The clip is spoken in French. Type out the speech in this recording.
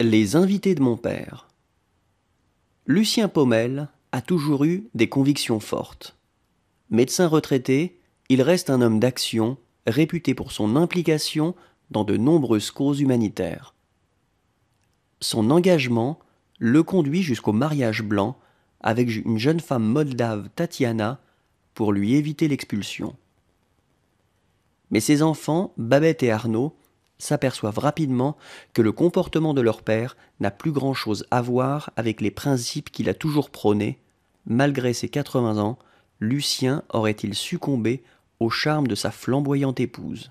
Les invités de mon père. Lucien Pommel a toujours eu des convictions fortes. Médecin retraité, il reste un homme d'action, réputé pour son implication dans de nombreuses causes humanitaires. Son engagement le conduit jusqu'au mariage blanc avec une jeune femme moldave, Tatiana, pour lui éviter l'expulsion. Mais ses enfants, Babette et Arnaud, s'aperçoivent rapidement que le comportement de leur père n'a plus grand-chose à voir avec les principes qu'il a toujours prônés. Malgré ses 80 ans, Lucien aurait-il succombé au charme de sa flamboyante épouse